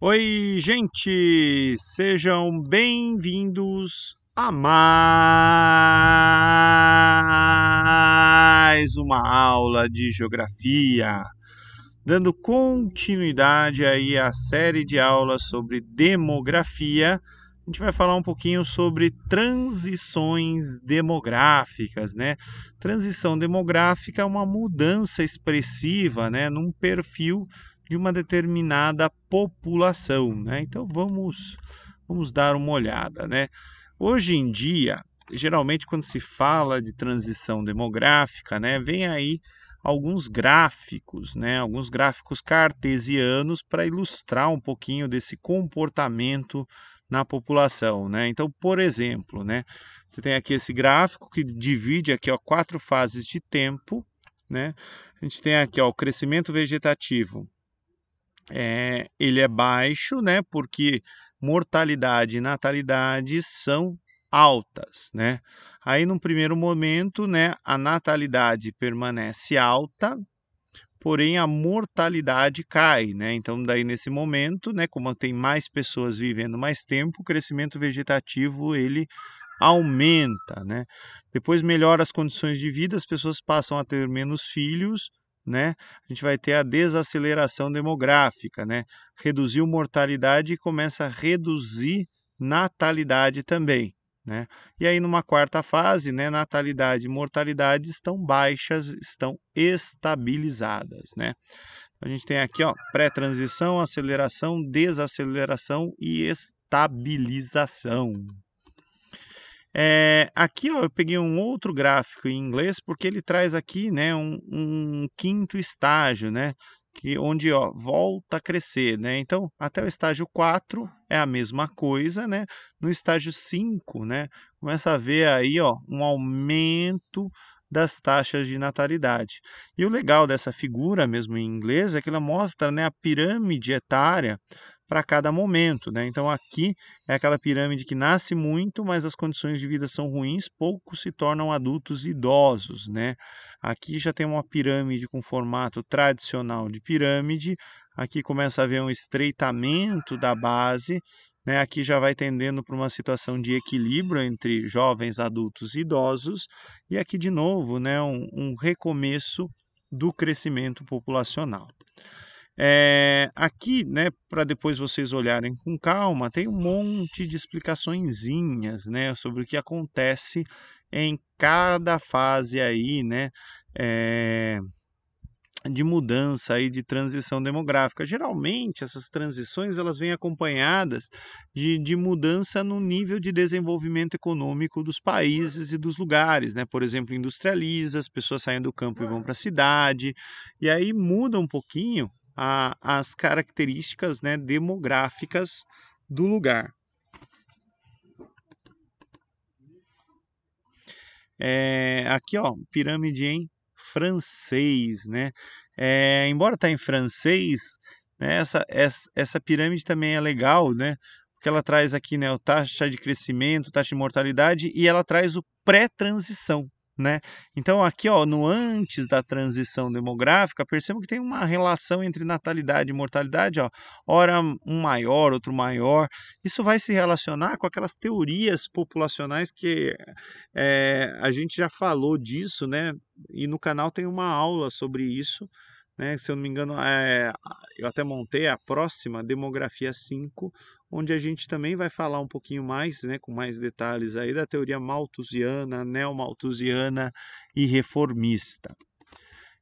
Oi, gente! Sejam bem-vindos a mais uma aula de geografia, dando continuidade aí à série de aulas sobre demografia. A gente vai falar um pouquinho sobre transições demográficas, né? Transição demográfica é uma mudança expressiva, né, num perfil de uma determinada população, né? Então vamos vamos dar uma olhada, né? Hoje em dia, geralmente quando se fala de transição demográfica, né, vem aí alguns gráficos, né, alguns gráficos cartesianos para ilustrar um pouquinho desse comportamento na população, né? Então, por exemplo, né, você tem aqui esse gráfico que divide aqui ó quatro fases de tempo, né? A gente tem aqui ó, o crescimento vegetativo é, ele é baixo, né? Porque mortalidade e natalidade são altas, né? Aí, num primeiro momento, né, a natalidade permanece alta, porém a mortalidade cai, né? Então, daí nesse momento, né, como tem mais pessoas vivendo mais tempo, o crescimento vegetativo ele aumenta, né? Depois melhora as condições de vida, as pessoas passam a ter menos filhos, né? A gente vai ter a desaceleração demográfica, né? Reduziu mortalidade e começa a reduzir natalidade também, né? E aí numa quarta fase, né, natalidade e mortalidade estão baixas, estão estabilizadas, né? Então, a gente tem aqui, ó, pré-transição, aceleração, desaceleração e estabilização. É, aqui ó, eu peguei um outro gráfico em inglês porque ele traz aqui né, um, um quinto estágio, né, que, onde ó, volta a crescer. Né? Então, até o estágio 4 é a mesma coisa. Né? No estágio 5, né, começa a ver aí ó, um aumento das taxas de natalidade. E o legal dessa figura, mesmo em inglês, é que ela mostra né, a pirâmide etária para cada momento. Né? Então aqui é aquela pirâmide que nasce muito, mas as condições de vida são ruins, poucos se tornam adultos idosos. Né? Aqui já tem uma pirâmide com formato tradicional de pirâmide, aqui começa a haver um estreitamento da base, né? aqui já vai tendendo para uma situação de equilíbrio entre jovens, adultos e idosos, e aqui de novo né? um, um recomeço do crescimento populacional. É, aqui, né, para depois vocês olharem com calma, tem um monte de explicaçõezinhas, né, sobre o que acontece em cada fase aí, né, é, de mudança aí de transição demográfica. Geralmente essas transições elas vêm acompanhadas de, de mudança no nível de desenvolvimento econômico dos países e dos lugares, né? Por exemplo, industrializa, as pessoas saem do campo e vão para a cidade, e aí muda um pouquinho a, as características né, demográficas do lugar. É, aqui, ó, pirâmide em francês, né? É, embora está em francês, né, essa, essa, essa pirâmide também é legal, né? Porque ela traz aqui, né, o taxa de crescimento, taxa de mortalidade e ela traz o pré-transição. Né? Então, aqui ó, no antes da transição demográfica, percebo que tem uma relação entre natalidade e mortalidade, ó, ora um maior, outro maior. Isso vai se relacionar com aquelas teorias populacionais que é, a gente já falou disso, né? E no canal tem uma aula sobre isso. Né? Se eu não me engano, é, eu até montei a próxima, Demografia 5, onde a gente também vai falar um pouquinho mais, né, com mais detalhes aí da teoria malthusiana, neomalthusiana e reformista.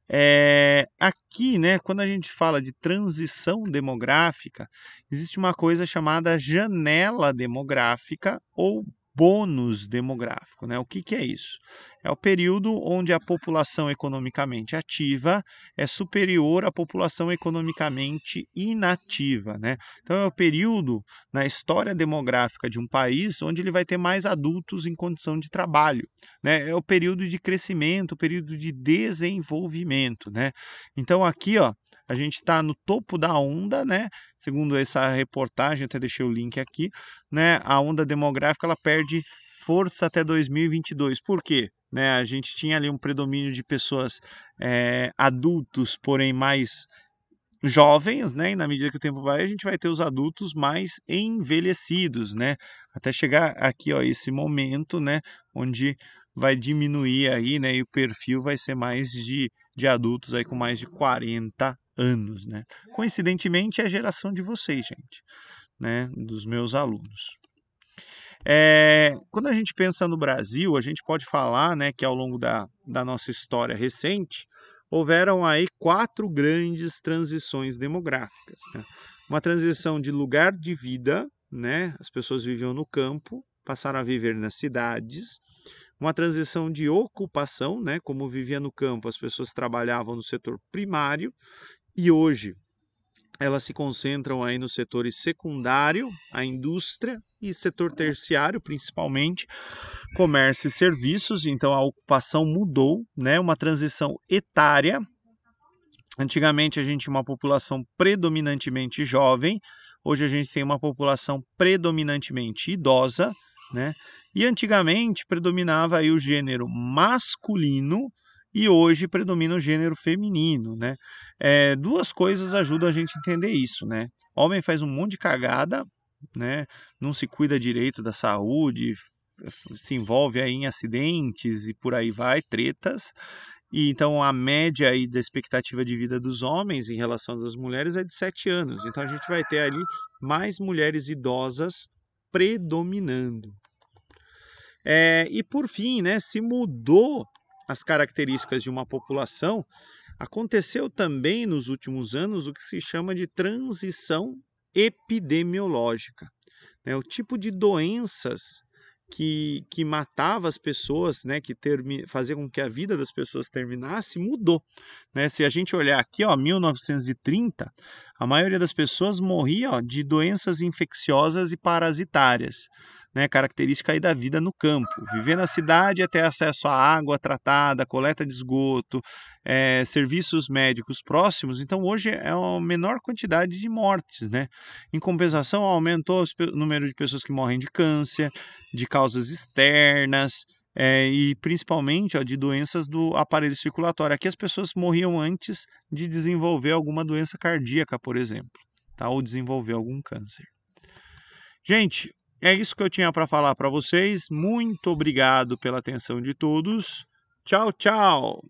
É, aqui, né, quando a gente fala de transição demográfica, existe uma coisa chamada janela demográfica ou bônus demográfico. Né? O que, que é isso? É o período onde a população economicamente ativa é superior à população economicamente inativa. Né? Então, é o período na história demográfica de um país onde ele vai ter mais adultos em condição de trabalho. Né? É o período de crescimento, o período de desenvolvimento. Né? Então, aqui, ó, a gente está no topo da onda, né? Segundo essa reportagem, até deixei o link aqui, né? A onda demográfica ela perde força até 2022. Por quê? Né, a gente tinha ali um predomínio de pessoas é, adultos, porém mais jovens, né? E na medida que o tempo vai, a gente vai ter os adultos mais envelhecidos, né? Até chegar aqui, ó, esse momento, né? Onde vai diminuir aí, né? E o perfil vai ser mais de, de adultos aí com mais de 40 anos, né? Coincidentemente, é a geração de vocês, gente, né? Dos meus alunos. É, quando a gente pensa no Brasil, a gente pode falar né, que ao longo da, da nossa história recente, houveram aí quatro grandes transições demográficas. Né? Uma transição de lugar de vida, né? as pessoas viviam no campo, passaram a viver nas cidades. Uma transição de ocupação, né? como vivia no campo, as pessoas trabalhavam no setor primário e hoje elas se concentram aí nos setores secundário, a indústria e setor terciário, principalmente comércio e serviços. Então a ocupação mudou, né? Uma transição etária. Antigamente a gente tinha uma população predominantemente jovem, hoje a gente tem uma população predominantemente idosa, né? E antigamente predominava aí o gênero masculino e hoje predomina o gênero feminino, né? É, duas coisas ajudam a gente a entender isso, né? Homem faz um monte de cagada, né? Não se cuida direito da saúde, se envolve aí em acidentes e por aí vai, tretas. E então a média aí da expectativa de vida dos homens em relação às mulheres é de 7 anos. Então a gente vai ter ali mais mulheres idosas predominando. É, e por fim, né, se mudou as características de uma população, aconteceu também nos últimos anos o que se chama de transição epidemiológica. Né? O tipo de doenças que, que matava as pessoas, né, que termi, fazia com que a vida das pessoas terminasse, mudou. Né? Se a gente olhar aqui, ó, 1930, a maioria das pessoas morria ó, de doenças infecciosas e parasitárias né, característica aí da vida no campo. Viver na cidade é ter acesso à água tratada, coleta de esgoto, é, serviços médicos próximos. Então, hoje é a menor quantidade de mortes. Né? Em compensação, aumentou o número de pessoas que morrem de câncer, de causas externas. É, e principalmente ó, de doenças do aparelho circulatório. Aqui as pessoas morriam antes de desenvolver alguma doença cardíaca, por exemplo, tá? ou desenvolver algum câncer. Gente, é isso que eu tinha para falar para vocês. Muito obrigado pela atenção de todos. Tchau, tchau!